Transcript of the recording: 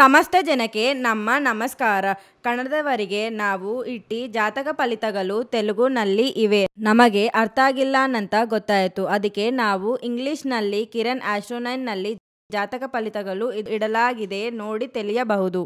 ಸಮಸ್ತ ಜನಕ್ಕೆ ನಮ್ಮ ನಮಸ್ಕಾರ ಕನ್ನಡದವರಿಗೆ ನಾವು ಇಟ್ಟಿ ಜಾತಕ ಫಲಿತಗಳು ತೆಲುಗುನಲ್ಲಿ ಇವೆ ನಮಗೆ ಅರ್ಥ ಆಗಿಲ್ಲ ಅಂತ ಗೊತ್ತಾಯಿತು ಅದಕ್ಕೆ ನಾವು ಇಂಗ್ಲಿಷ್ನಲ್ಲಿ ಕಿರಣ್ ಆಸ್ಟ್ರೋನೈನ್ನಲ್ಲಿ ಜಾತಕ ಫಲಿತಗಳು ಇಡಲಾಗಿದೆ ನೋಡಿ ತಿಳಿಯಬಹುದು